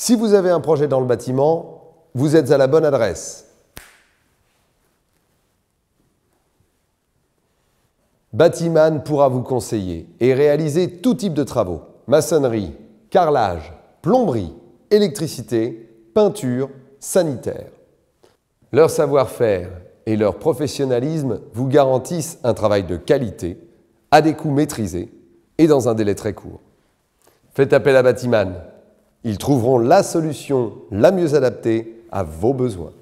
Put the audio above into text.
Si vous avez un projet dans le bâtiment, vous êtes à la bonne adresse. Batiman pourra vous conseiller et réaliser tout type de travaux. Maçonnerie, carrelage, plomberie, électricité, peinture, sanitaire. Leur savoir-faire et leur professionnalisme vous garantissent un travail de qualité, à des coûts maîtrisés et dans un délai très court. Faites appel à Batiman ils trouveront la solution la mieux adaptée à vos besoins.